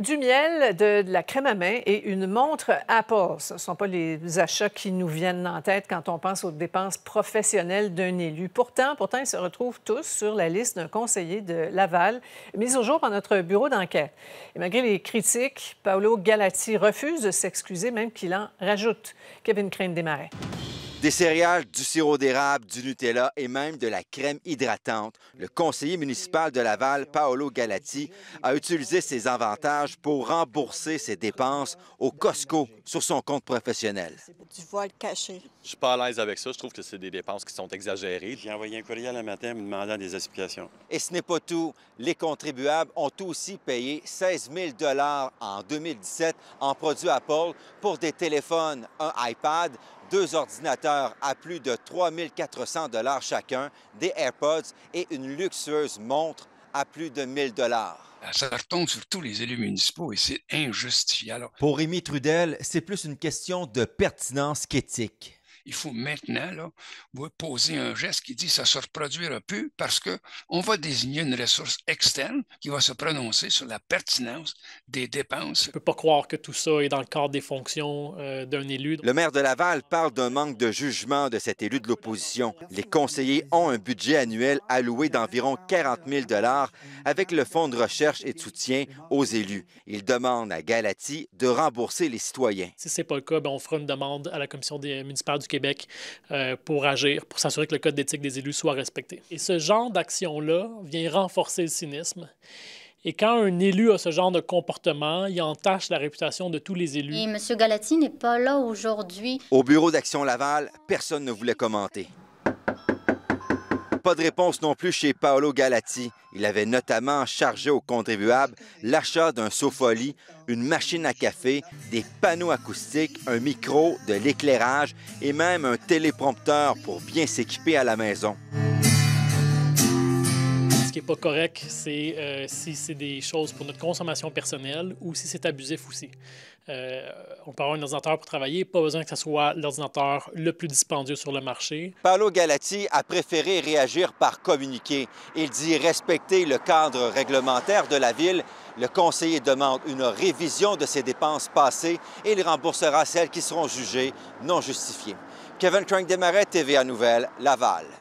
Du miel, de, la crème à main et une montre Apple. Ce ne sont pas les achats qui nous viennent en tête quand on pense aux dépenses professionnelles d'un élu. Pourtant, pourtant, ils se retrouvent tous sur la liste d'un conseiller de Laval, mis au jour par notre bureau d'enquête. Et malgré les critiques, Paolo Galati refuse de s'excuser, même qu'il en rajoute. Kevin Crane démarrait. Des céréales, du sirop d'érable, du Nutella et même de la crème hydratante. Le conseiller municipal de Laval, Paolo Galati, a utilisé ses avantages pour rembourser ses dépenses au Costco sur son compte professionnel. Du voile caché. Je suis pas à l'aise avec ça. Je trouve que c'est des dépenses qui sont exagérées. J'ai envoyé un courriel le matin me demandant des explications. Et ce n'est pas tout. Les contribuables ont aussi payé 16 000 en 2017 en produits Apple pour des téléphones, un iPad, deux ordinateurs à plus de 3400 dollars chacun, des AirPods et une luxueuse montre à plus de 1000 dollars. Ah, ça retombe sur tous les élus municipaux et c'est injustifié. Pour Rémi Trudel, c'est plus une question de pertinence qu'éthique il faut maintenant poser un geste qui dit ça ne se reproduira plus parce qu'on va désigner une ressource externe qui va se prononcer sur la pertinence des dépenses. Je ne peux pas croire que tout ça est dans le cadre des fonctions euh, d'un élu. Le maire de Laval parle d'un manque de jugement de cet élu de l'opposition. Les conseillers ont un budget annuel alloué d'environ 40 000 avec le Fonds de recherche et de soutien aux élus. Ils demandent à Galati de rembourser les citoyens. Si ce n'est pas le cas, ben, on fera une demande à la Commission des municipales du Québec euh, pour agir, pour s'assurer que le code d'éthique des élus soit respecté. Et ce genre d'action-là vient renforcer le cynisme. Et quand un élu a ce genre de comportement, il entache la réputation de tous les élus. Et M. Galati n'est pas là aujourd'hui. Au bureau d'Action Laval, personne ne voulait commenter. Pas de réponse non plus chez Paolo Galati. Il avait notamment chargé aux contribuables l'achat d'un sofa-lit, une machine à café, des panneaux acoustiques, un micro, de l'éclairage et même un téléprompteur pour bien s'équiper à la maison qui n'est pas correct, c'est euh, si c'est des choses pour notre consommation personnelle ou si c'est abusif aussi. Euh, on peut avoir un ordinateur pour travailler, pas besoin que ce soit l'ordinateur le plus dispendieux sur le marché. Paolo Galati a préféré réagir par communiquer. Il dit respecter le cadre réglementaire de la ville. Le conseiller demande une révision de ses dépenses passées et il remboursera celles qui seront jugées non justifiées. Kevin Crank-Desmarais, TVA Nouvelle, Laval.